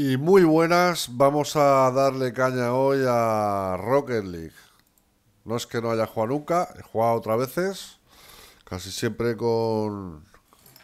Y muy buenas, vamos a darle caña hoy a Rocket League. No es que no haya jugado nunca, he jugado otras veces, casi siempre con,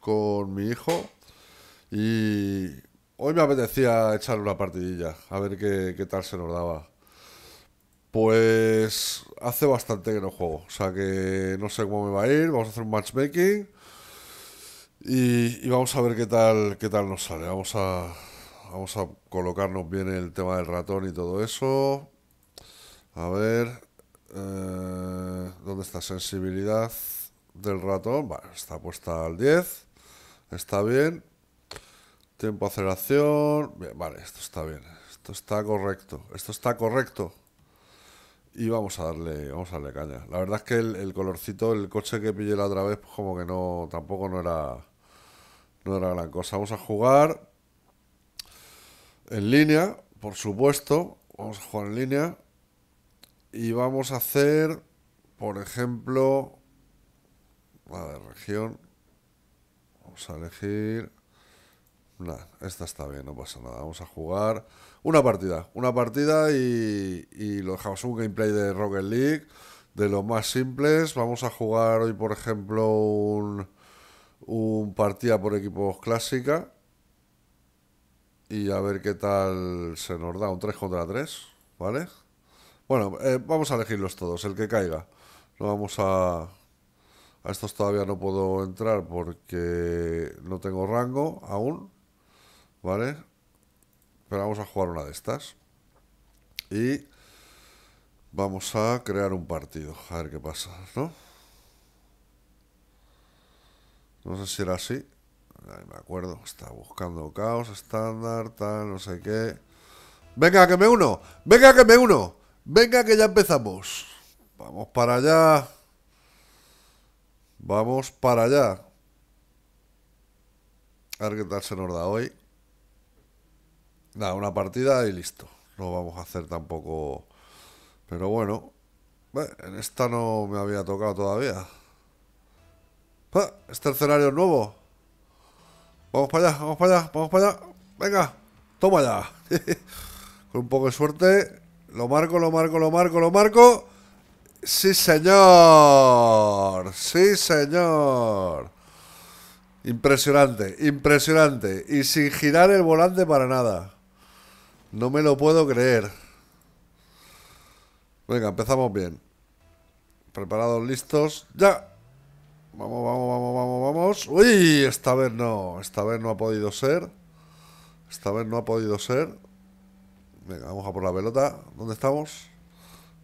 con mi hijo. Y hoy me apetecía echar una partidilla, a ver qué, tal se nos daba. Pues hace bastante que no juego, o sea que no sé cómo me va a ir, vamos a hacer un matchmaking. Y, y vamos a ver qué tal, qué tal nos sale. Vamos a, Vamos a colocarnos bien el tema del ratón y todo eso. A ver. Eh, ¿Dónde está sensibilidad del ratón? Vale, está puesta al 10. Está bien. Tiempo aceleración. vale, esto está bien. Esto está correcto. Esto está correcto. Y vamos a darle, vamos a darle caña. La verdad es que el, el colorcito, el coche que pillé la otra vez, pues como que no, tampoco no era, no era gran cosa. Vamos a jugar en línea, por supuesto. Vamos a jugar en línea. Y vamos a hacer, por ejemplo, a ver región. Vamos a elegir... Nada, esta está bien, no pasa nada. Vamos a jugar una partida. Una partida y, y lo dejamos un gameplay de Rocket League. De lo más simples. Vamos a jugar hoy, por ejemplo, un, un partida por equipos clásica y a ver qué tal se nos da. Un 3 contra 3, ¿vale? Bueno, eh, vamos a elegirlos todos, el que caiga. No vamos a... A estos todavía no puedo entrar porque no tengo rango aún, ¿vale? Pero vamos a jugar una de estas. Y vamos a crear un partido, a ver qué pasa, ¿no? No sé si era así me acuerdo, está buscando caos estándar, tal, no sé qué. Venga, que me uno, venga, que me uno, venga, que ya empezamos. Vamos para allá. Vamos para allá. A ver qué tal se nos da hoy. Nada, una partida y listo. No vamos a hacer tampoco... Pero bueno. En esta no me había tocado todavía. Este escenario es nuevo. Vamos para allá, vamos para allá, vamos para allá. Venga, tómala. Con un poco de suerte. Lo marco, lo marco, lo marco, lo marco. Sí, señor. Sí, señor. Impresionante, impresionante. Y sin girar el volante para nada. No me lo puedo creer. Venga, empezamos bien. Preparados, listos. ¡Ya! Vamos, vamos, vamos, vamos, vamos. Uy, esta vez no. Esta vez no ha podido ser. Esta vez no ha podido ser. Venga, vamos a por la pelota. ¿Dónde estamos?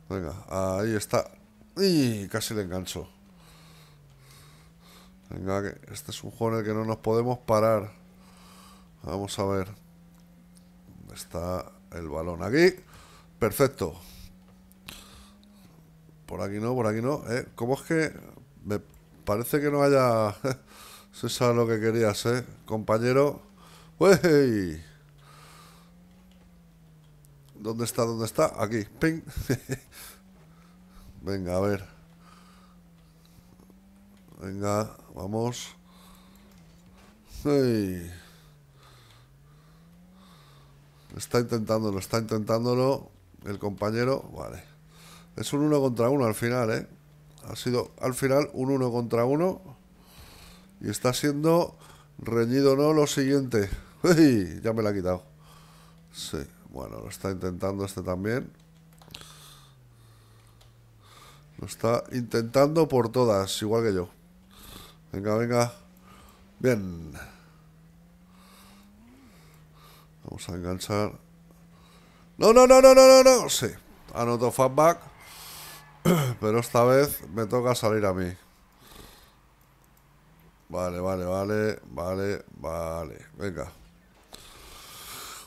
Venga, ahí está. Y casi le engancho. Venga, este es un juego en el que no nos podemos parar. Vamos a ver. ¿Dónde está el balón? Aquí. Perfecto. Por aquí no, por aquí no. Eh, ¿Cómo es que me Parece que no haya... Se sabe lo que querías, ¿eh? Compañero. ¡Wey! ¿Dónde está? ¿Dónde está? Aquí. ¡Ping! Venga, a ver. Venga, vamos. Está intentándolo, está intentándolo el compañero. Vale. Es un uno contra uno al final, ¿eh? Ha sido al final un uno contra uno. Y está siendo reñido, ¿no? Lo siguiente. ¡Uy! Ya me la ha quitado. Sí, bueno, lo está intentando este también. Lo está intentando por todas, igual que yo. Venga, venga. Bien. Vamos a enganchar. No, no, no, no, no, no, no. Sí. anotó fatback. Pero esta vez me toca salir a mí. Vale, vale, vale, vale, vale. Venga.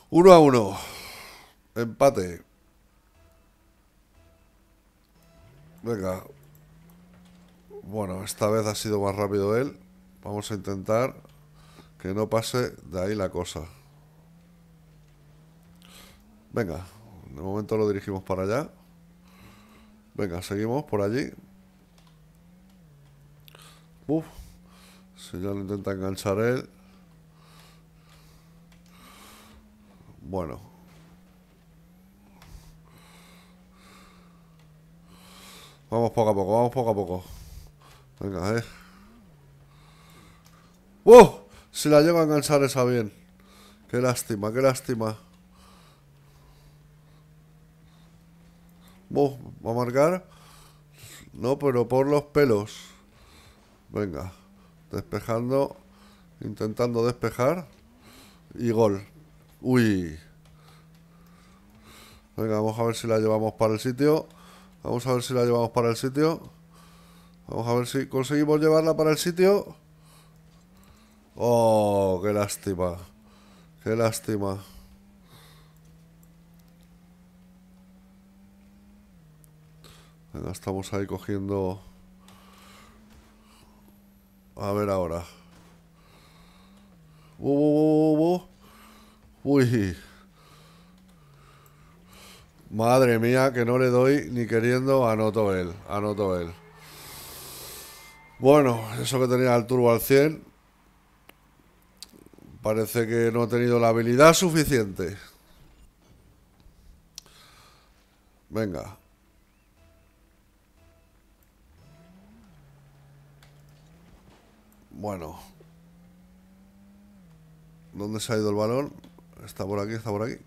Uno a uno. Empate. Venga. Bueno, esta vez ha sido más rápido él. Vamos a intentar que no pase de ahí la cosa. Venga, de momento lo dirigimos para allá. Venga, seguimos por allí. Uf. Si ya lo intenta enganchar él. Bueno. Vamos poco a poco, vamos poco a poco. Venga, eh. ¡Uf! Si la llego a enganchar esa bien. Qué lástima, qué lástima. va a marcar. No, pero por los pelos. Venga. Despejando. Intentando despejar. Y gol. Uy. Venga, vamos a ver si la llevamos para el sitio. Vamos a ver si la llevamos para el sitio. Vamos a ver si conseguimos llevarla para el sitio. Oh, qué lástima. Qué lástima. Venga, estamos ahí cogiendo... A ver ahora. Uy. Madre mía, que no le doy ni queriendo anoto él A él. Bueno, eso que tenía el turbo al 100. Parece que no ha tenido la habilidad suficiente. Venga. Bueno. ¿Dónde se ha ido el balón? Está por aquí, está por aquí.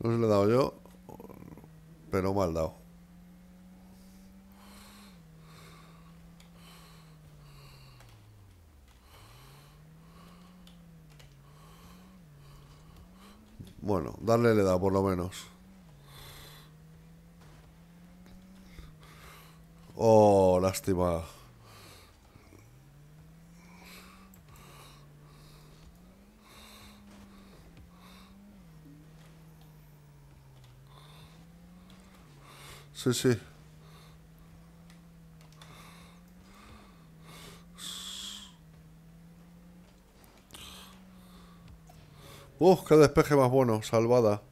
No se le he dado yo, pero mal dado. Bueno, darle le da por lo menos. lástima. Sí, sí. ¡Uf! ¡Qué despeje más bueno! Salvada.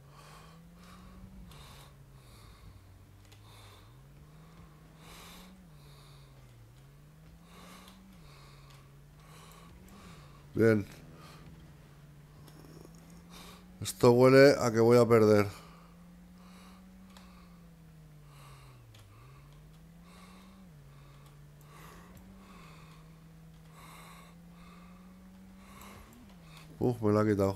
Bien. Esto huele a que voy a perder. Uf, me lo ha quitado.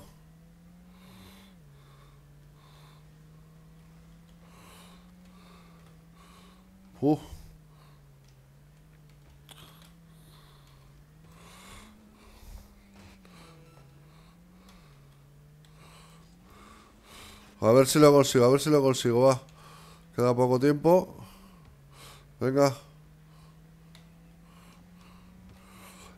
Uf. A ver si lo consigo, a ver si lo consigo, va. Queda poco tiempo. Venga.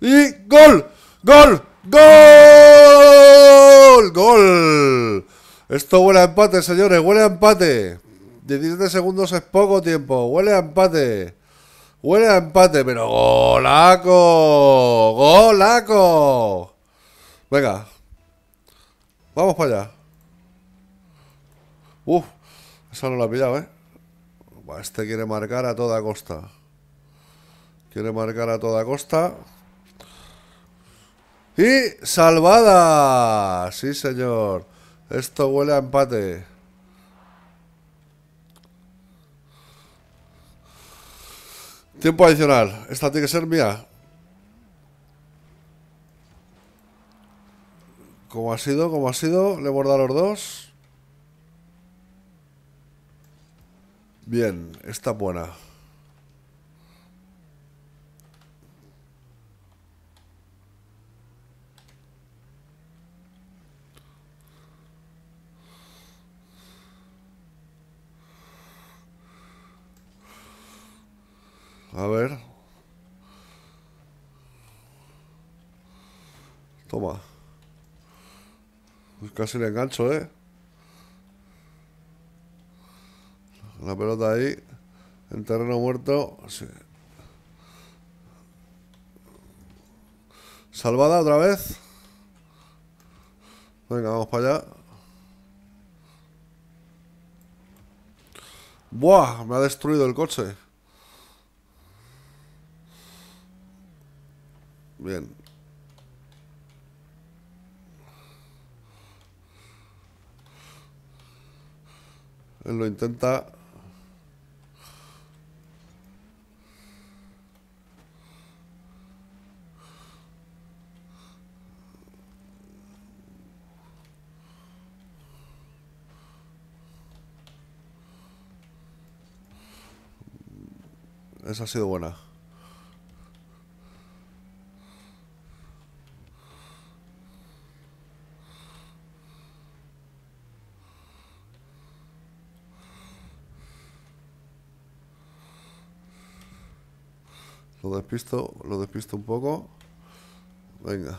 Y gol, gol, gol, gol. Esto huele a empate, señores, huele a empate. 17 segundos es poco tiempo, huele a empate. Huele a empate, pero golaco, golaco. Venga, vamos para allá. Uf, esa no la ha pillado, ¿eh? Este quiere marcar a toda costa. Quiere marcar a toda costa. Y salvada. Sí, señor. Esto huele a empate. Tiempo adicional. Esta tiene que ser mía. Como ha sido, como ha sido. Le hemos dado los dos. Bien, está buena. A ver. Toma. Casi le engancho, ¿eh? La pelota ahí, en terreno muerto. Salvada otra vez. Venga, vamos para allá. ¡Buah! Me ha destruido el coche. Bien. Él lo intenta. ha sido buena. Lo despisto, lo despisto un poco. Venga.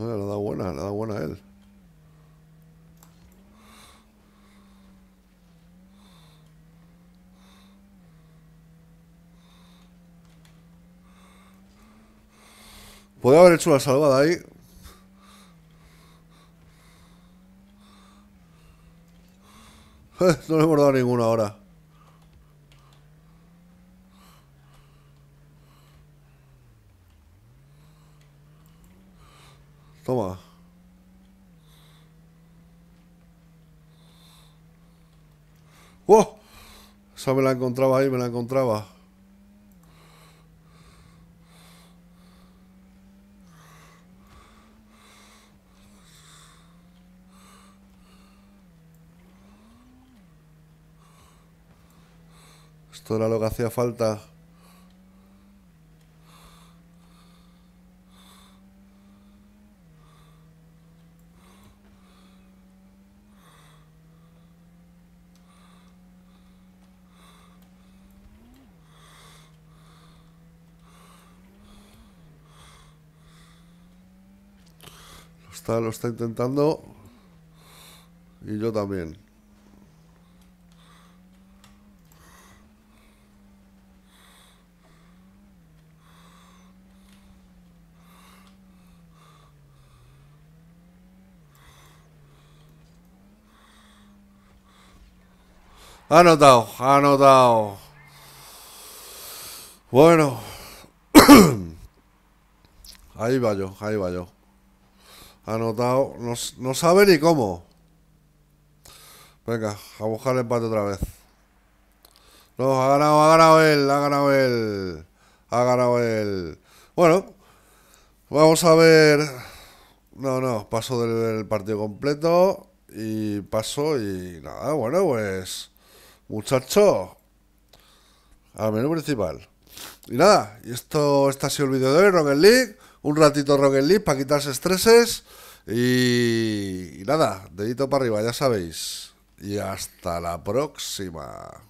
No, le ha dado buena, le ha dado buena a él. Podría haber hecho la salvada ahí. no le hemos dado ninguna ahora. Toma. ¡Wow! Esa me la encontraba ahí, me la encontraba. Esto era lo que hacía falta. lo está intentando. Y yo también. Anotado, anotado. Bueno. ahí va yo, ahí va yo anotado. No, no sabe ni cómo. Venga, a buscar el empate otra vez. No, ha ganado, ha ganado él, ha ganado él. Ha ganado él. Bueno, vamos a ver. No, no, paso del, partido completo. Y paso y nada, bueno, pues. Muchachos, al menú principal. Y nada, y esto, este ha sido el vídeo de hoy, Rocket League un ratito and League para quitarse estreses. y nada, dedito para arriba, ya sabéis. Y hasta la próxima.